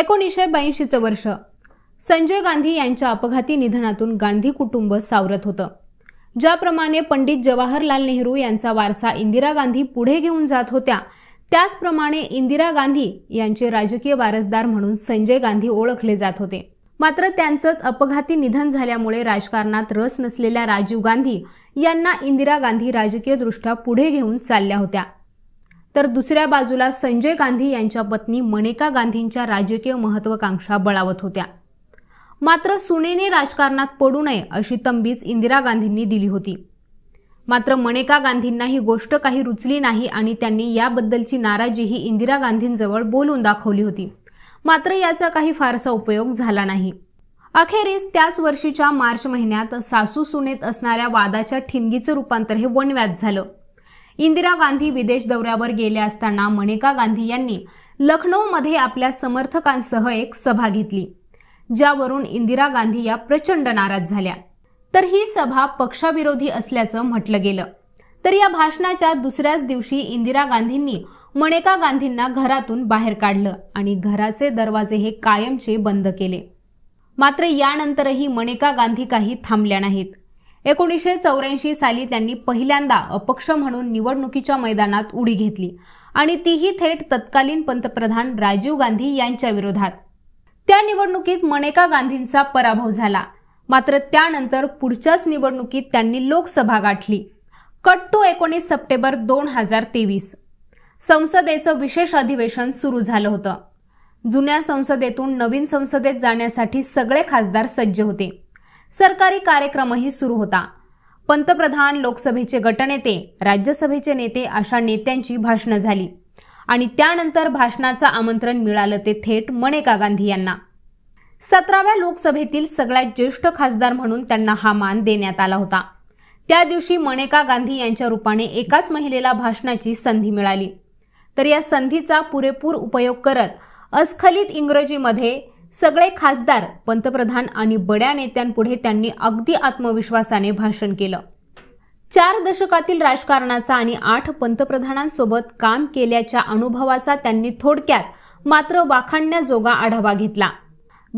एकोणीसशे ब्याऐंशीचं वर्ष संजय गांधी यांच्या अपघाती निधनातून गांधी कुटुंब सावरत होतं ज्याप्रमाणे पंडित जवाहरलाल नेहरू यांचा वारसा इंदिरा गांधी पुढे घेऊन जात होत्या त्याचप्रमाणे इंदिरा गांधी यांचे राजकीय वारसदार म्हणून संजय गांधी ओळखले जात होते मात्र त्यांचंच अपघाती निधन झाल्यामुळे राजकारणात रस नसलेल्या राजीव गांधी यांना इंदिरा गांधी राजकीयदृष्ट्या पुढे घेऊन चालल्या होत्या तर दुसऱ्या बाजूला संजय गांधी यांच्या पत्नी मनेका गांधींच्या राजकीय महत्वाकांक्षा बळावत होत्या मात्र सुनेने राजकारणात पडू नये अशी तंबीच इंदिरा गांधींनी दिली होती मात्र मनेका गांधींना ही गोष्ट काही रुचली नाही आणि त्यांनी याबद्दलची नाराजीही इंदिरा गांधींजवळ बोलून दाखवली होती मात्र याचा काही फारसा उपयोग झाला नाही अखेरीस त्याच वर्षीच्या मार्च महिन्यात सासू सुनेत असणाऱ्या वादाच्या ठिणगीचं रूपांतर हे वनव्याज झालं इंदिरा गांधी विदेश दौऱ्यावर गेल्या असताना मनेका गांधी यांनी लखनौमध्ये आपल्या समर्थकांसह एक सभा घेतली ज्यावरून इंदिरा गांधी या प्रचंड नाराज झाल्या तर ही सभा पक्षाविरोधी असल्याचं म्हटलं गेलं तर या भाषणाच्या दुसऱ्याच दिवशी इंदिरा गांधींनी मनेका गांधींना घरातून बाहेर काढलं आणि घराचे दरवाजे हे कायमचे बंद केले मात्र यानंतरही मनेका गांधी काही थांबल्या नाहीत एकोणीसशे चौऱ्याऐंशी साली त्यांनी पहिल्यांदा अपक्ष म्हणून निवडणुकीच्या मैदानात उडी घेतली आणि तीही थेट तत्कालीन पंतप्रधान राजीव गांधी यांच्या विरोधात त्या निवडणुकीत मनेका गांधींचा पराभव झाला मात्र त्यानंतर पुढच्याच निवडणुकीत त्यांनी लोकसभा गाठली कट टू एकोणीस सप्टेंबर दोन हजार तेवीस संसदेचं विशेष अधिवेशन सुरू झालं होतं जुन्या संसदेतून नवीन संसदेत जाण्यासाठी सगळे खासदार सज्ज होते सरकारी कार्यक्रमही सुरू होता पंतप्रधान लोकसभेचे गटनेते राज्यसभेचे नेते अशा नेत्यांची भाषणं झाली आणि त्यानंतर भाषणाचं आमंत्रण मिळालं ते थेट मनेका गांधी यांना सतराव्या लोकसभेतील सगळ्यात ज्येष्ठ खासदार म्हणून त्यांना हा मान देण्यात आला होता त्या दिवशी मनेका गांधी यांच्या रूपाने एकाच महिलेला भाषणाची संधी मिळाली तर या संधीचा पुरेपूर उपयोग करत अस्खलित इंग्रजीमध्ये सगळे खासदार पंतप्रधान आणि बड्या नेत्यांपुढे त्यांनी अगदी आत्मविश्वासाने भाषण केलं चार दशकातील राजकारणाचा आणि आठ पंतप्रधानांसोबत काम केल्याच्या अनुभवाचा त्यांनी थोडक्यात मात्र वाखाणण्याजोगा आढावा घेतला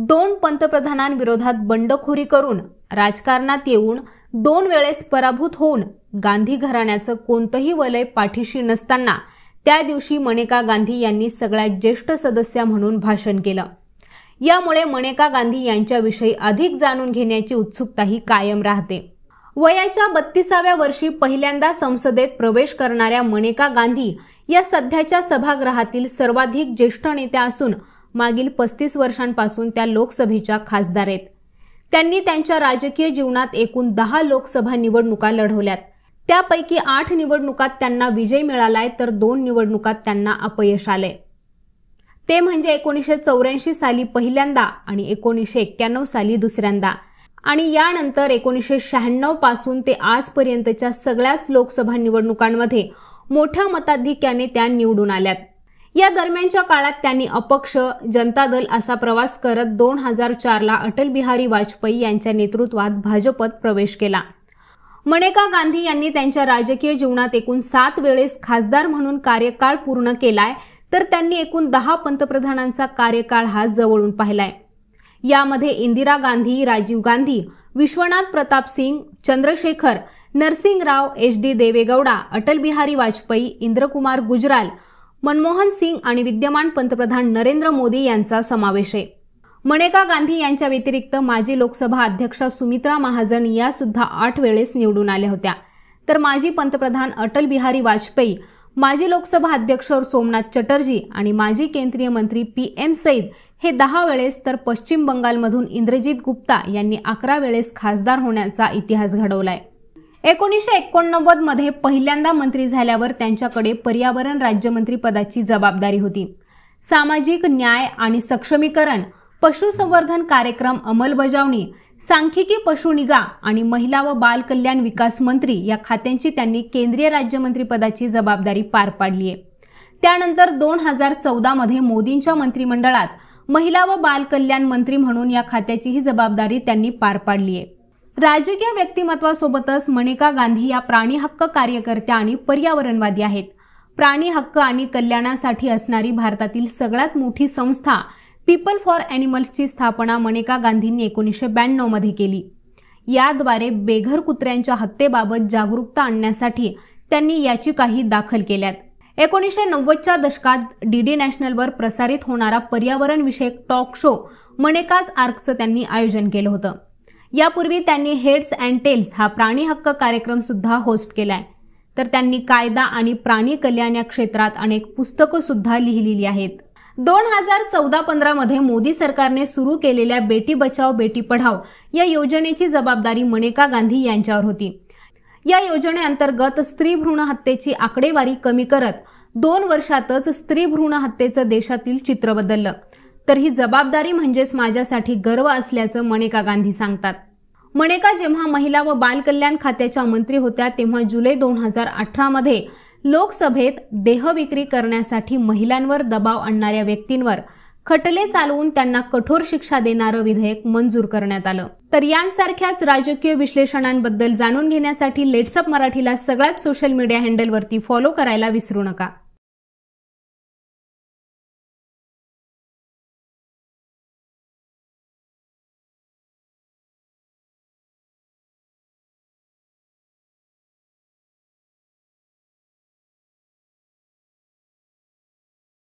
दोन पंतप्रधानांविरोधात बंडखोरी करून राजकारणात येऊन दोन वेळेस पराभूत होऊन गांधी घराण्याचं कोणतंही वलय पाठीशी नसताना त्या दिवशी मनेका गांधी यांनी सगळ्यात ज्येष्ठ सदस्या म्हणून भाषण केलं यामुळे मनेका गांधी यांच्याविषयी अधिक जाणून घेण्याची उत्सुकताही कायम राहते वयाच्या बत्तीसाव्या वर्षी पहिल्यांदा संसदेत प्रवेश करणाऱ्या मनेका गांधी या सध्याच्या सभागृहातील सर्वाधिक ज्येष्ठ नेत्या असून मागील पस्तीस वर्षांपासून त्या लोकसभेच्या खासदार आहेत त्यांनी त्यांच्या राजकीय जीवनात एकूण दहा लोकसभा निवडणुका लढवल्यात त्यापैकी आठ निवडणुकात त्यांना विजय मिळालाय तर दोन निवडणुकात त्यांना अपयश आलंय ते म्हणजे एकोणीसशे चौऱ्याऐंशी साली पहिल्यांदा आणि एकोणीसशे एक्क्याण्णव साली दुसऱ्यांदा आणि यानंतर एकोणीसशे शहाण्णव पासून ते आजपर्यंतच्या सगळ्याच लोकसभा निवडणुकांमध्ये मोठ्या मताधिक्याने त्या निवडून आल्यात या दरम्यानच्या काळात त्यांनी अपक्ष जनता दल असा प्रवास करत दोन हजार चारला अटल बिहारी वाजपेयी यांच्या नेतृत्वात भाजपत प्रवेश केला मनेका गांधी यांनी त्यांच्या राजकीय जीवनात एकूण सात वेळेस खासदार म्हणून कार्यकाळ पूर्ण केलाय तर त्यांनी एकूण दहा पंतप्रधानांचा कार्यकाळ हा जवळून पाहिलाय यामध्ये इंदिरा गांधी राजीव गांधी विश्वनाथ प्रताप सिंग चंद्रशेखर राव एच डी देवेगौडा अटल बिहारी वाजपेयी इंद्रकुमार गुजराल मनमोहन सिंग आणि विद्यमान पंतप्रधान नरेंद्र मोदी यांचा समावेश आहे मनेका गांधी यांच्या व्यतिरिक्त माजी लोकसभा अध्यक्षा सुमित्रा महाजन या सुद्धा आठ वेळेस निवडून आल्या होत्या तर माजी पंतप्रधान अटल बिहारी वाजपेयी माजी लोकसभा अध्यक्ष सोमनाथ चटर्जी आणि माजी केंद्रीय मंत्री पी एम सईद हे दहा वेळेस तर पश्चिम बंगालमधून इंद्रजित गुप्ता यांनी अकरा वेळेस खासदार होण्याचा इतिहास घडवलाय एकोणीसशे एकोणनव्वद मध्ये पहिल्यांदा मंत्री झाल्यावर त्यांच्याकडे पर्यावरण राज्यमंत्री पदाची जबाबदारी होती सामाजिक न्याय आणि सक्षमीकरण पशुसंवर्धन कार्यक्रम अंमलबजावणी सांख्यिकी पशुनिगा आणि महिला व बाल कल्याण विकास मंत्री या खात्यांची त्यांनी केंद्रीय पदाची जबाबदारी पार पाडली आहे त्यानंतर दोन हजार चौदामध्ये मोदींच्या मंत्रिमंडळात महिला व बाल कल्याण मंत्री म्हणून या खात्याची ही जबाबदारी त्यांनी पार पाडली आहे राजकीय व्यक्तिमत्वासोबतच मनेका गांधी या प्राणी हक्क कार्यकर्त्या आणि पर्यावरणवादी आहेत प्राणी हक्क आणि कल्याणासाठी असणारी भारतातील सगळ्यात मोठी संस्था पीपल फॉर ॲनिमल्सची स्थापना मनेका गांधींनी एकोणीसशे ब्याण्णवमध्ये केली याद्वारे बेघर कुत्र्यांच्या हत्येबाबत जागरूकता आणण्यासाठी त्यांनी याचिकाही दाखल केल्यात एकोणीसशे नव्वदच्या दशकात डी डी नॅशनलवर प्रसारित होणारा पर्यावरणविषयक टॉक शो मनेकाज आर्कचं त्यांनी आयोजन केलं होतं यापूर्वी त्यांनी हेड्स अँड टेल्स हा प्राणी हक्क कार्यक्रम सुद्धा होस्ट केलाय तर त्यांनी कायदा आणि प्राणी कल्याण या क्षेत्रात अनेक पुस्तकं सुद्धा लिहिलेली आहेत दोन हजार चौदा पंधरामध्ये मोदी सरकारने सुरू केलेल्या बेटी बचाव बेटी पढाव या योजनेची जबाबदारी मनेका गांधी यांच्यावर होती या योजनेअंतर्गत स्त्री भ्रूण हत्येची आकडेवारी कमी करत दोन वर्षातच स्त्री भ्रूण हत्येचं देशातील चित्र बदललं तर ही जबाबदारी म्हणजेच माझ्यासाठी गर्व असल्याचं मनेका गांधी सांगतात मनेका जेव्हा महिला व बालकल्याण खात्याच्या मंत्री होत्या तेव्हा जुलै दोन हजार अठरामध्ये मध्ये लोकसभेत देहविक्री करण्यासाठी महिलांवर दबाव आणणाऱ्या व्यक्तींवर खटले चालवून त्यांना कठोर शिक्षा देणारं विधेयक मंजूर करण्यात आलं तर यांसारख्याच राजकीय विश्लेषणांबद्दल जाणून घेण्यासाठी लेट्सअप मराठीला सगळ्याच सोशल मीडिया हँडलवरती फॉलो करायला विसरू नका